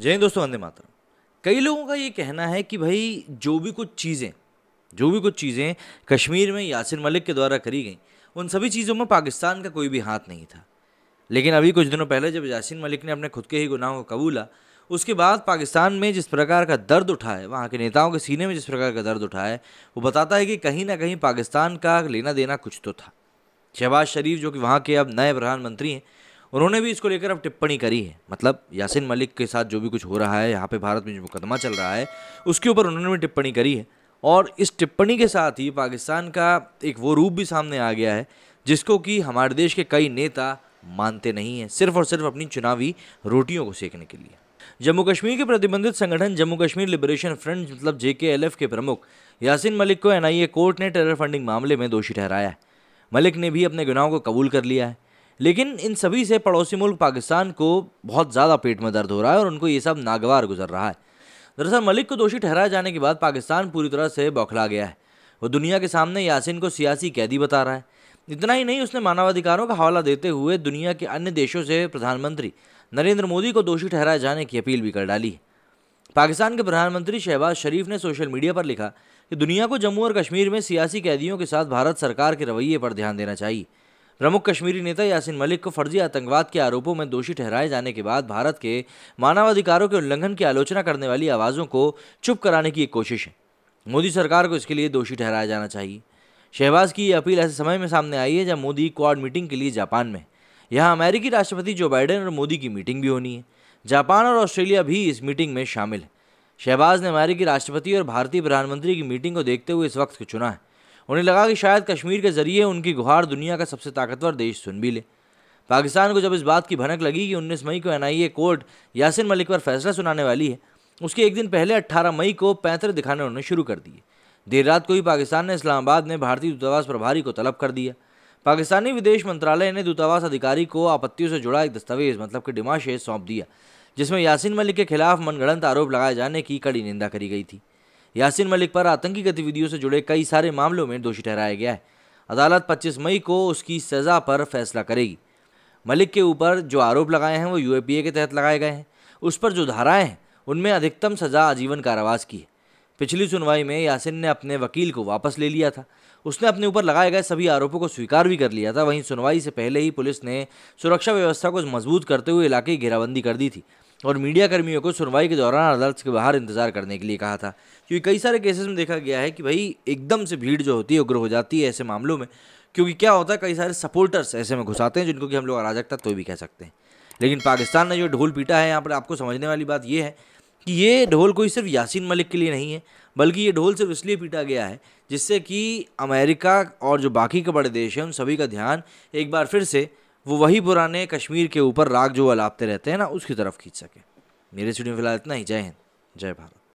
जय हिंद दोस्तों वंदे मातरम कई लोगों का ये कहना है कि भाई जो भी कुछ चीज़ें जो भी कुछ चीज़ें कश्मीर में यासिन मलिक के द्वारा करी गई उन सभी चीज़ों में पाकिस्तान का कोई भी हाथ नहीं था लेकिन अभी कुछ दिनों पहले जब यासिन मलिक ने अपने खुद के ही गुनाहों को कबूला उसके बाद पाकिस्तान में जिस प्रकार का दर्द उठा है वहाँ के नेताओं के सीने में जिस प्रकार का दर्द उठा है वो बताता है कि कहीं ना कहीं पाकिस्तान का लेना देना कुछ तो था शहबाज शरीफ जो कि वहाँ के अब नए प्रधानमंत्री हैं उन्होंने भी इसको लेकर अब टिप्पणी करी है मतलब यासिन मलिक के साथ जो भी कुछ हो रहा है यहाँ पे भारत में जो मुकदमा चल रहा है उसके ऊपर उन्होंने भी टिप्पणी करी है और इस टिप्पणी के साथ ही पाकिस्तान का एक वो रूप भी सामने आ गया है जिसको कि हमारे देश के कई नेता मानते नहीं हैं सिर्फ और सिर्फ अपनी चुनावी रोटियों को सेकने के लिए जम्मू कश्मीर के प्रतिबंधित संगठन जम्मू कश्मीर लिबरेशन फ्रंट मतलब जे के के प्रमुख यासिन मलिक को एन कोर्ट ने टेरर फंडिंग मामले में दोषी ठहराया है मलिक ने भी अपने गुनाहों को कबूल कर लिया है लेकिन इन सभी से पड़ोसी मुल्क पाकिस्तान को बहुत ज़्यादा पेट में दर्द हो रहा है और उनको ये सब नागवार गुजर रहा है दरअसल मलिक को दोषी ठहराए जाने के बाद पाकिस्तान पूरी तरह से बौखला गया है वो दुनिया के सामने यासिन को सियासी कैदी बता रहा है इतना ही नहीं उसने मानवाधिकारों का हवाला देते हुए दुनिया के अन्य देशों से प्रधानमंत्री नरेंद्र मोदी को दोषी ठहराए जाने की अपील भी कर डाली पाकिस्तान के प्रधानमंत्री शहबाज शरीफ ने सोशल मीडिया पर लिखा कि दुनिया को जम्मू और कश्मीर में सियासी कैदियों के साथ भारत सरकार के रवैये पर ध्यान देना चाहिए प्रमुख कश्मीरी नेता यासिन मलिक को फर्जी आतंकवाद के आरोपों में दोषी ठहराए जाने के बाद भारत के मानवाधिकारों के उल्लंघन की आलोचना करने वाली आवाज़ों को चुप कराने की एक कोशिश है मोदी सरकार को इसके लिए दोषी ठहराया जाना चाहिए शहबाज की ये अपील ऐसे समय में सामने आई है जब मोदी क्वाड मीटिंग के लिए जापान में यहाँ अमेरिकी राष्ट्रपति जो बाइडेन और मोदी की मीटिंग भी होनी है जापान और ऑस्ट्रेलिया भी इस मीटिंग में शामिल है शहबाज ने अमेरिकी राष्ट्रपति और भारतीय प्रधानमंत्री की मीटिंग को देखते हुए इस वक्त को चुना है उन्हें लगा कि शायद कश्मीर के ज़रिए उनकी गुहार दुनिया का सबसे ताकतवर देश सुन भी ले पाकिस्तान को जब इस बात की भनक लगी कि 19 मई को एनआईए कोर्ट यासिन मलिक पर फैसला सुनाने वाली है उसके एक दिन पहले 18 मई को पैंतर दिखाने उन्होंने शुरू कर दिए देर रात को ही पाकिस्तान ने इस्लामाबाद में भारतीय दूतावास प्रभारी को तलब कर दिया पाकिस्तानी विदेश मंत्रालय ने दूतावास अधिकारी को आपत्तियों से जुड़ा एक दस्तावेज मतलब कि डिमाशेज सौंप दिया जिसमें यासिन मलिक के खिलाफ मनगढ़ंत आरोप लगाए जाने की कड़ी निंदा करी गई थी यासिन मलिक पर आतंकी गतिविधियों से जुड़े कई सारे मामलों में दोषी ठहराया गया है अदालत 25 मई को उसकी सज़ा पर फैसला करेगी मलिक के ऊपर जो आरोप लगाए हैं वो यूएपीए के तहत लगाए गए हैं उस पर जो धाराएं हैं उनमें अधिकतम सज़ा आजीवन कारावास की है पिछली सुनवाई में यासिन ने अपने वकील को वापस ले लिया था उसने अपने ऊपर लगाए गए सभी आरोपों को स्वीकार भी कर लिया था वहीं सुनवाई से पहले ही पुलिस ने सुरक्षा व्यवस्था को मजबूत करते हुए इलाके की घेराबंदी कर दी थी और मीडिया कर्मियों को सुनवाई के दौरान अदालत के बाहर इंतजार करने के लिए कहा था क्योंकि कई सारे केसेस में देखा गया है कि भाई एकदम से भीड़ जो होती है उग्र हो जाती है ऐसे मामलों में क्योंकि क्या होता है कई सारे सपोर्टर्स ऐसे में घुसाते हैं जिनको कि हम लोग अराजकता तो भी कह सकते हैं लेकिन पाकिस्तान ने जो ढोल पीटा है यहाँ पर आपको समझने वाली बात यह है कि ये ढोल कोई सिर्फ यासीन मलिक के लिए नहीं है बल्कि ये ढोल सिर्फ इसलिए पीटा गया है जिससे कि अमेरिका और जो बाकी के बड़े देश हैं उन सभी का ध्यान एक बार फिर से वो वही पुराने कश्मीर के ऊपर राग जो अलापते रहते हैं ना उसकी तरफ खींच सके मेरे स्टूडियो में फिलहाल इतना ही जय हिंद जय भारत